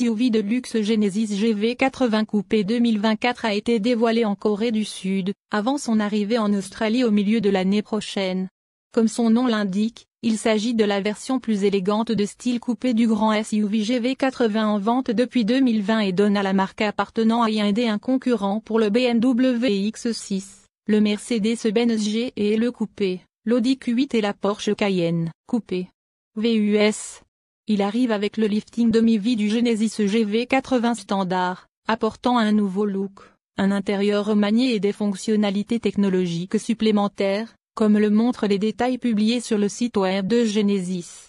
SUV de luxe Genesis GV80 Coupé 2024 a été dévoilé en Corée du Sud, avant son arrivée en Australie au milieu de l'année prochaine. Comme son nom l'indique, il s'agit de la version plus élégante de style coupé du grand SUV GV80 en vente depuis 2020 et donne à la marque appartenant à Hyundai un concurrent pour le BMW X6, le Mercedes-Benz G et le coupé, l'Audi Q8 et la Porsche Cayenne coupé. VUS il arrive avec le lifting demi-vie du Genesis GV80 standard, apportant un nouveau look, un intérieur remanié et des fonctionnalités technologiques supplémentaires, comme le montrent les détails publiés sur le site web de Genesis.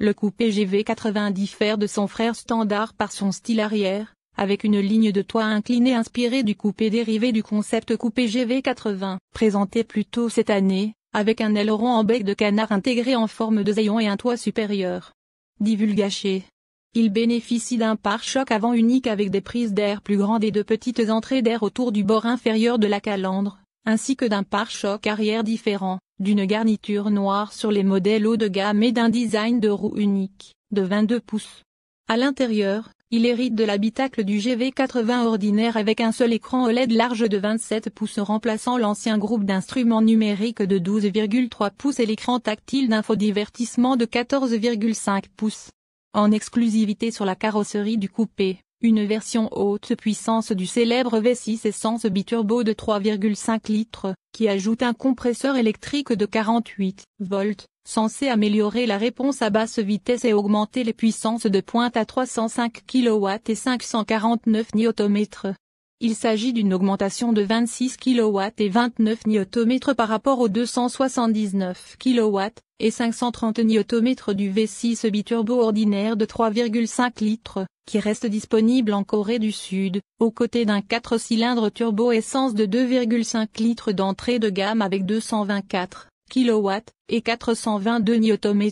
Le coupé GV80 diffère de son frère standard par son style arrière, avec une ligne de toit inclinée inspirée du coupé dérivé du concept coupé GV80, présenté plus tôt cette année, avec un aileron en bec de canard intégré en forme de zayon et un toit supérieur. Divulgaché. Il bénéficie d'un pare-choc avant unique avec des prises d'air plus grandes et de petites entrées d'air autour du bord inférieur de la calandre, ainsi que d'un pare-choc arrière différent, d'une garniture noire sur les modèles haut de gamme et d'un design de roue unique, de 22 pouces. À l'intérieur, il hérite de l'habitacle du GV80 ordinaire avec un seul écran OLED large de 27 pouces remplaçant l'ancien groupe d'instruments numériques de 12,3 pouces et l'écran tactile d'infodivertissement de 14,5 pouces. En exclusivité sur la carrosserie du coupé une version haute puissance du célèbre V6 essence biturbo de 3,5 litres, qui ajoute un compresseur électrique de 48 volts, censé améliorer la réponse à basse vitesse et augmenter les puissances de pointe à 305 kW et 549 Nm. Il s'agit d'une augmentation de 26 kW et 29 Nm par rapport aux 279 kW et 530 Nm du V6 biturbo ordinaire de 3,5 litres qui reste disponible en Corée du Sud, aux côtés d'un 4 cylindres turbo-essence de 2,5 litres d'entrée de gamme avec 224 kW et 422 Nm.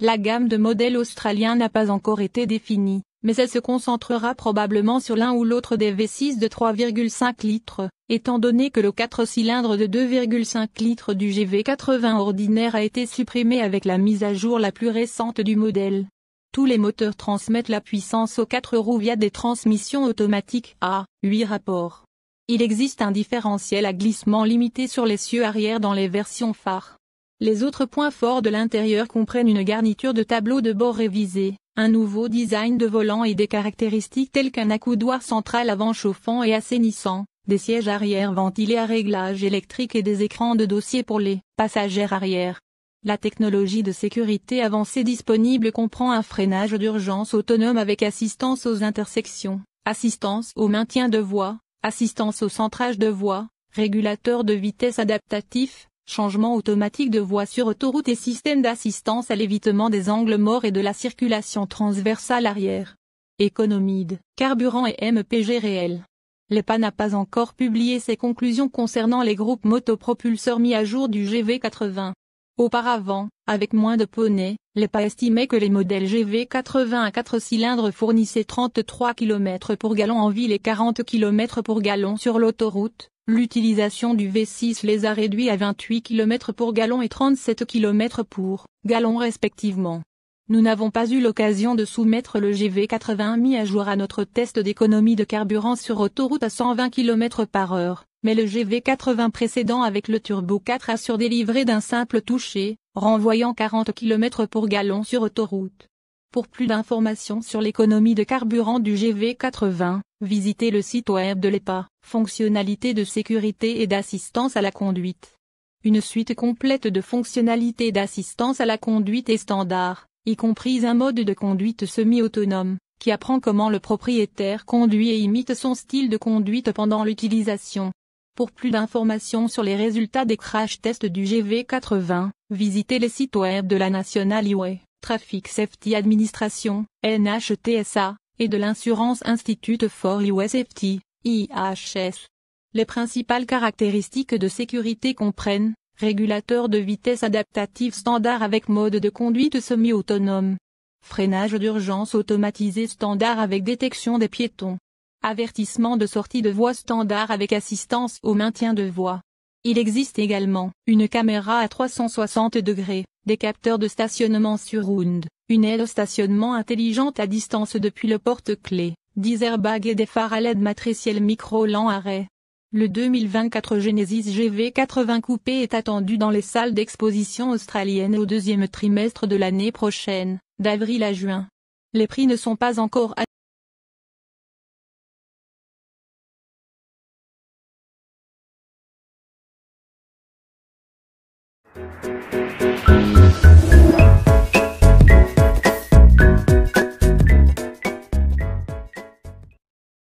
La gamme de modèles australiens n'a pas encore été définie, mais elle se concentrera probablement sur l'un ou l'autre des V6 de 3,5 litres, étant donné que le 4 cylindres de 2,5 litres du GV80 ordinaire a été supprimé avec la mise à jour la plus récente du modèle. Tous les moteurs transmettent la puissance aux quatre roues via des transmissions automatiques à 8 rapports. Il existe un différentiel à glissement limité sur les cieux arrière dans les versions phares. Les autres points forts de l'intérieur comprennent une garniture de tableaux de bord révisé, un nouveau design de volant et des caractéristiques telles qu'un accoudoir central avant chauffant et assainissant, des sièges arrière ventilés à réglage électrique et des écrans de dossier pour les passagers arrière. La technologie de sécurité avancée disponible comprend un freinage d'urgence autonome avec assistance aux intersections, assistance au maintien de voie, assistance au centrage de voie, régulateur de vitesse adaptatif, changement automatique de voie sur autoroute et système d'assistance à l'évitement des angles morts et de la circulation transversale arrière. Économie carburant et MPG réel. L'EPA n'a pas encore publié ses conclusions concernant les groupes motopropulseurs mis à jour du GV80. Auparavant, avec moins de poneys, l'EPA estimait que les modèles GV80 à 4 cylindres fournissaient 33 km pour gallon en ville et 40 km pour gallon sur l'autoroute. L'utilisation du V6 les a réduits à 28 km pour gallon et 37 km pour gallon respectivement. Nous n'avons pas eu l'occasion de soumettre le GV80 mis à jour à notre test d'économie de carburant sur autoroute à 120 km par heure, mais le GV80 précédent avec le turbo 4 a surdélivré d'un simple toucher, renvoyant 40 km pour gallon sur autoroute. Pour plus d'informations sur l'économie de carburant du GV80, visitez le site web de l'EPA, fonctionnalités de sécurité et d'assistance à la conduite. Une suite complète de fonctionnalités d'assistance à la conduite est standard, y compris un mode de conduite semi-autonome, qui apprend comment le propriétaire conduit et imite son style de conduite pendant l'utilisation. Pour plus d'informations sur les résultats des crash tests du GV80, visitez les sites web de la National Highway, e, Traffic Safety Administration, NHTSA, et de l'Insurance Institute for Highway e Safety, IHS. Les principales caractéristiques de sécurité comprennent régulateur de vitesse adaptatif standard avec mode de conduite semi-autonome, freinage d'urgence automatisé standard avec détection des piétons, avertissement de sortie de voie standard avec assistance au maintien de voie. Il existe également une caméra à 360 degrés, des capteurs de stationnement sur round, une au stationnement intelligente à distance depuis le porte clé 10 airbags et des phares à LED matriciel micro-lent arrêt. Le 2024 Genesis GV80 coupé est attendu dans les salles d'exposition australiennes au deuxième trimestre de l'année prochaine, d'avril à juin. Les prix ne sont pas encore Música